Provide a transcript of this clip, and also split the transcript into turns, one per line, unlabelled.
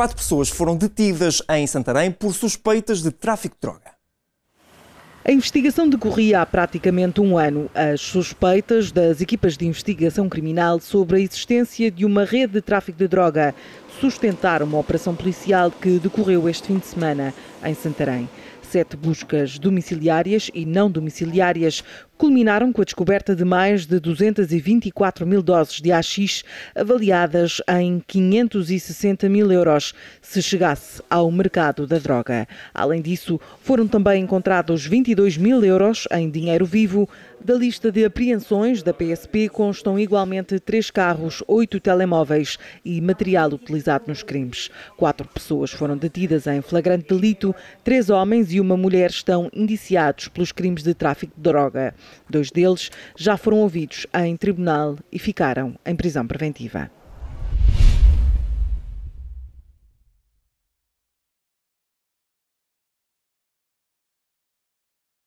Quatro pessoas foram detidas em Santarém por suspeitas de
tráfico de droga. A investigação decorria há praticamente um ano. As suspeitas das equipas de investigação criminal sobre a existência de uma rede de tráfico de droga sustentaram uma operação policial que decorreu este fim de semana em Santarém sete buscas domiciliárias e não domiciliárias culminaram com a descoberta de mais de 224 mil doses de AX, avaliadas em 560 mil euros, se chegasse ao mercado da droga. Além disso, foram também encontrados 22 mil euros em dinheiro vivo. Da lista de apreensões da PSP constam igualmente três carros, oito telemóveis e material utilizado nos crimes. Quatro pessoas foram detidas em flagrante delito, três homens e uma mulher estão indiciados pelos crimes de tráfico de droga. Dois deles já foram ouvidos em tribunal e ficaram em prisão preventiva.